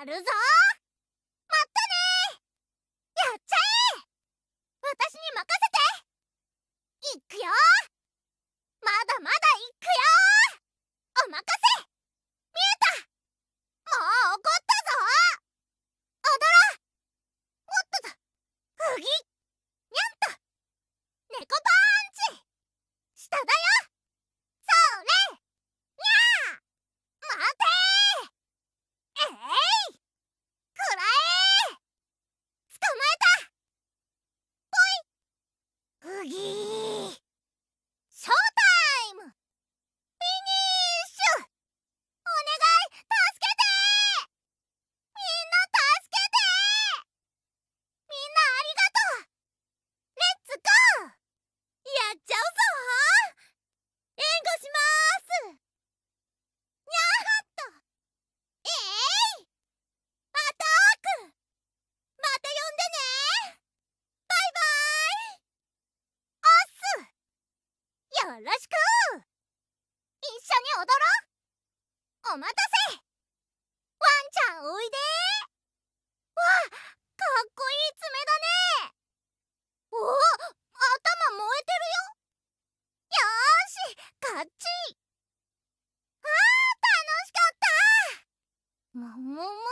やるぞまったねーやっちゃえ私に任せていくよーまだまだいくよーお任せ見えたもう怒ったぞー踊ろうおっとだふぎにゃんと猫パン Boogie! ろしく一緒に踊ろうお待たせワンちゃんおいでわあかっこいい爪だねおお頭燃えてるよよーしかッチいあー楽しかったももも